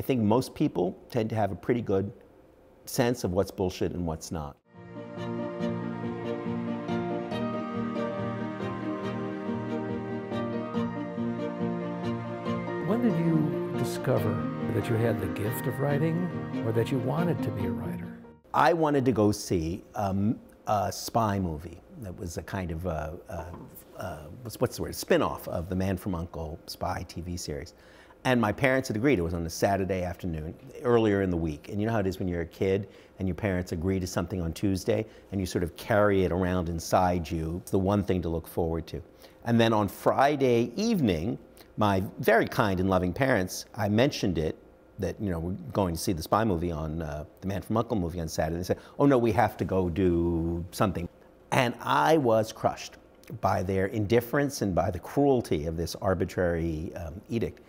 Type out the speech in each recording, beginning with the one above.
I think most people tend to have a pretty good sense of what's bullshit and what's not. When did you discover that you had the gift of writing or that you wanted to be a writer? I wanted to go see um, a spy movie that was a kind of, a, a, a, what's, the word, spin off of The Man from Uncle spy TV series. And my parents had agreed. It was on a Saturday afternoon, earlier in the week. And you know how it is when you're a kid and your parents agree to something on Tuesday and you sort of carry it around inside you. It's the one thing to look forward to. And then on Friday evening, my very kind and loving parents, I mentioned it that, you know, we're going to see the spy movie on uh, the Man from Uncle movie on Saturday. They said, oh no, we have to go do something. And I was crushed by their indifference and by the cruelty of this arbitrary um, edict.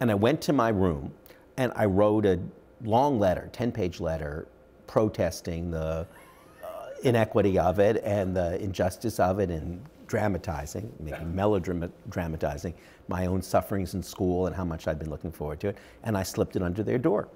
And I went to my room and I wrote a long letter, 10 page letter, protesting the uh, inequity of it and the injustice of it and dramatizing, making melodramatizing my own sufferings in school and how much I'd been looking forward to it. And I slipped it under their door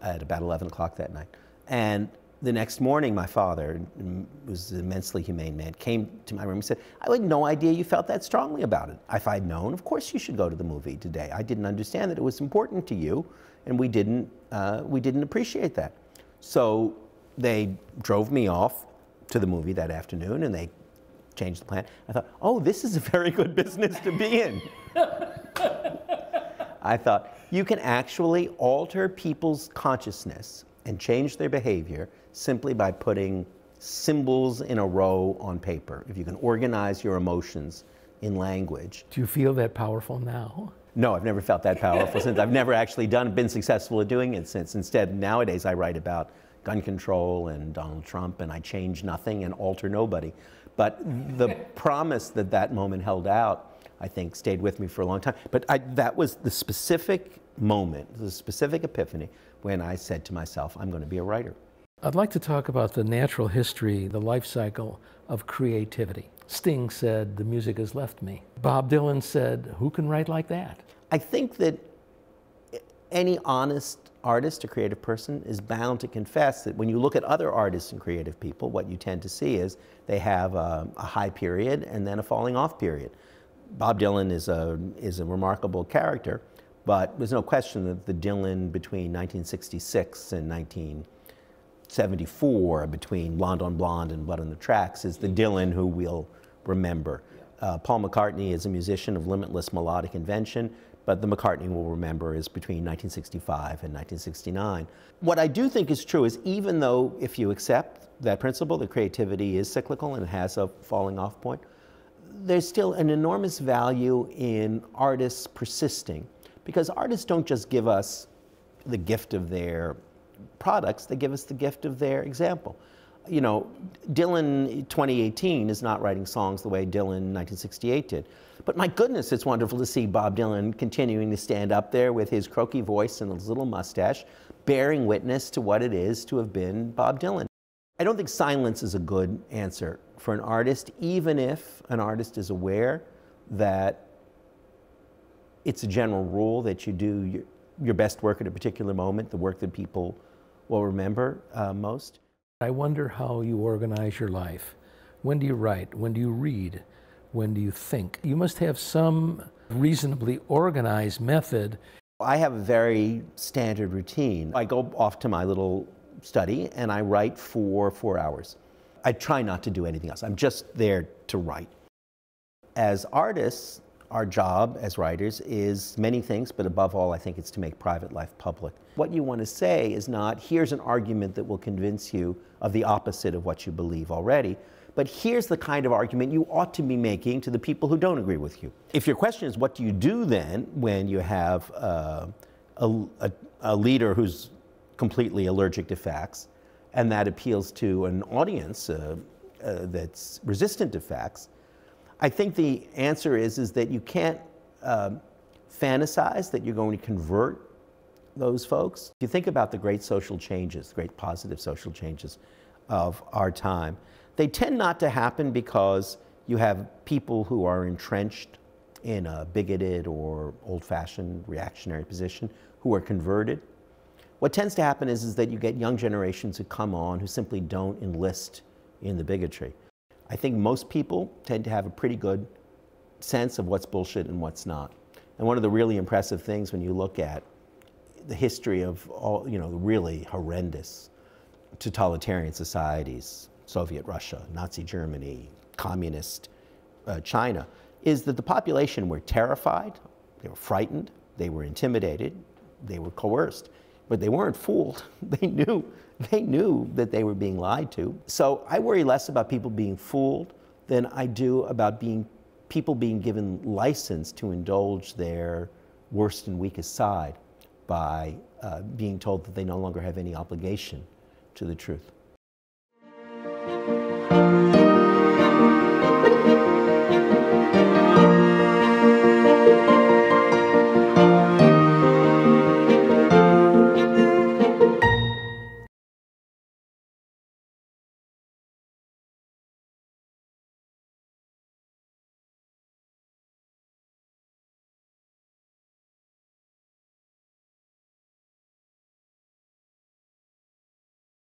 at about 11 o'clock that night. And the next morning, my father, who was an immensely humane man, came to my room and said, I had no idea you felt that strongly about it. If I'd known, of course you should go to the movie today. I didn't understand that it was important to you, and we didn't, uh, we didn't appreciate that. So they drove me off to the movie that afternoon, and they changed the plan. I thought, oh, this is a very good business to be in. I thought, you can actually alter people's consciousness and change their behavior simply by putting symbols in a row on paper. If you can organize your emotions in language. Do you feel that powerful now? No, I've never felt that powerful since. I've never actually done, been successful at doing it since. Instead, nowadays I write about gun control and Donald Trump, and I change nothing and alter nobody. But the promise that that moment held out, I think, stayed with me for a long time. But I, that was the specific moment, the specific epiphany when I said to myself, I'm going to be a writer. I'd like to talk about the natural history, the life cycle of creativity. Sting said, The music has left me. Bob Dylan said, Who can write like that? I think that any honest artist, a creative person, is bound to confess that when you look at other artists and creative people, what you tend to see is they have a, a high period and then a falling off period. Bob Dylan is a, is a remarkable character, but there's no question that the Dylan between 1966 and 1974, between Blonde on Blonde and Blood on the Tracks, is the Dylan who we'll remember. Uh, Paul McCartney is a musician of limitless melodic invention, but the McCartney we'll remember is between 1965 and 1969. What I do think is true is even though if you accept that principle that creativity is cyclical and has a falling off point, there's still an enormous value in artists persisting because artists don't just give us the gift of their products, they give us the gift of their example you know, Dylan 2018 is not writing songs the way Dylan 1968 did. But my goodness, it's wonderful to see Bob Dylan continuing to stand up there with his croaky voice and his little mustache, bearing witness to what it is to have been Bob Dylan. I don't think silence is a good answer for an artist, even if an artist is aware that it's a general rule that you do your, best work at a particular moment, the work that people will remember uh, most. I wonder how you organize your life. When do you write? When do you read? When do you think? You must have some reasonably organized method. I have a very standard routine. I go off to my little study and I write for four hours. I try not to do anything else. I'm just there to write. As artists, our job as writers is many things, but above all, I think it's to make private life public. What you want to say is not, here's an argument that will convince you of the opposite of what you believe already, but here's the kind of argument you ought to be making to the people who don't agree with you. If your question is, what do you do then when you have uh, a, a, a leader who's completely allergic to facts, and that appeals to an audience uh, uh, that's resistant to facts, I think the answer is, is that you can't um, fantasize that you're going to convert those folks. If you think about the great social changes, the great positive social changes of our time, they tend not to happen because you have people who are entrenched in a bigoted or old-fashioned reactionary position who are converted. What tends to happen is, is that you get young generations who come on who simply don't enlist in the bigotry. I think most people tend to have a pretty good sense of what's bullshit and what's not. And one of the really impressive things when you look at the history of all, you know, really horrendous totalitarian societies, Soviet Russia, Nazi Germany, communist uh, China, is that the population were terrified, they were frightened, they were intimidated, they were coerced but they weren't fooled. They knew, they knew that they were being lied to. So I worry less about people being fooled than I do about being people being given license to indulge their worst and weakest side by uh, being told that they no longer have any obligation to the truth.